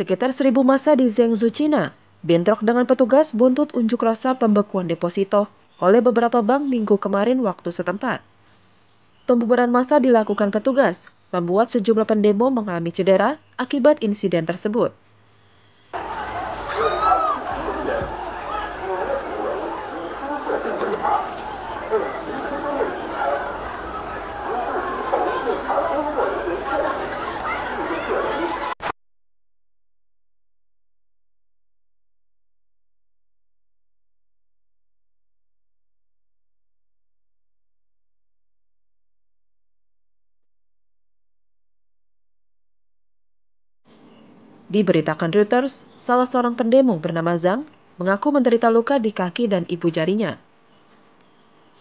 Sekitar seribu masa di Zhengzhou, China, bentrok dengan petugas buntut unjuk rasa pembekuan deposito oleh beberapa bank minggu kemarin waktu setempat. Pembubaran masa dilakukan petugas, membuat sejumlah pendemo mengalami cedera akibat insiden tersebut. Diberitakan Reuters, salah seorang pendemo bernama Zhang mengaku menderita luka di kaki dan ibu jarinya.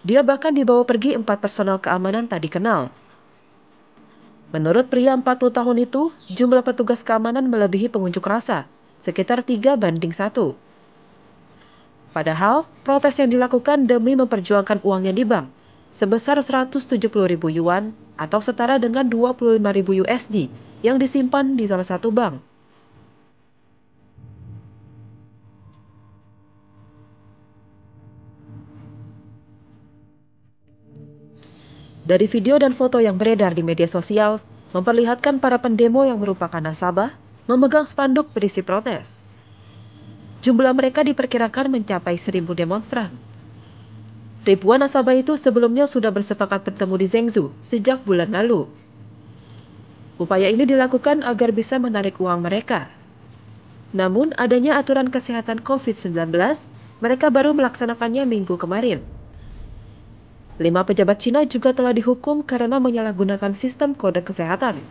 Dia bahkan dibawa pergi empat personel keamanan tak dikenal. Menurut pria 40 tahun itu, jumlah petugas keamanan melebihi pengunjuk rasa, sekitar 3 banding 1. Padahal, protes yang dilakukan demi memperjuangkan uangnya di bank, sebesar 170 ribu yuan atau setara dengan 25 ribu USD yang disimpan di salah satu bank. Dari video dan foto yang beredar di media sosial, memperlihatkan para pendemo yang merupakan nasabah memegang spanduk berisi protes. Jumlah mereka diperkirakan mencapai seribu demonstran. Ribuan nasabah itu sebelumnya sudah bersepakat bertemu di Zhengzhou sejak bulan lalu. Upaya ini dilakukan agar bisa menarik uang mereka. Namun, adanya aturan kesehatan COVID-19, mereka baru melaksanakannya minggu kemarin. Lima pejabat Cina juga telah dihukum karena menyalahgunakan sistem kode kesehatan.